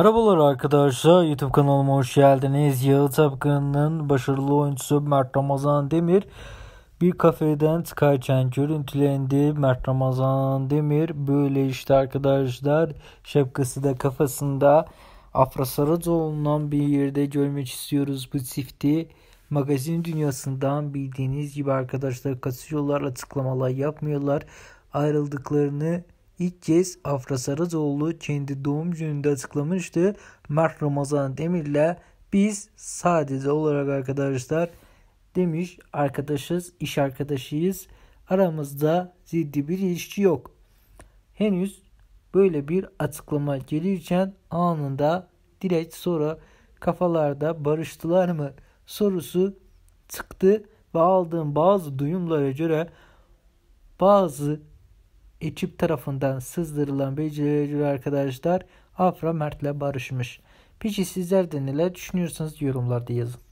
Merhabalar arkadaşlar YouTube kanalıma hoş geldiniz. Yağı Tapkan'ın başarılı oyuncusu Mert Ramazan Demir bir kafeden kaçan görüntülendi. Mert Ramazan Demir böyle işte arkadaşlar şapkası da kafasında Afra Saracoğlu'ndan bir yerde görmek istiyoruz bu çifti. Magazin dünyasından bildiğiniz gibi arkadaşlar kasıyorlar açıklamalar yapmıyorlar ayrıldıklarını İlk kez Afra Saracoğlu kendi doğum gününde açıklamıştı. Mert Ramazan Demir'le biz sadece olarak arkadaşlar demiş arkadaşız, iş arkadaşıyız. Aramızda ciddi bir ilişki yok. Henüz böyle bir açıklama gelirken anında direkt sonra kafalarda barıştılar mı sorusu çıktı ve aldığım bazı duyumlara göre bazı ekip tarafından sızdırılan becerileri arkadaşlar Afra Mert'le barışmış. Peki sizler de neler düşünüyorsanız yorumlarda yazın.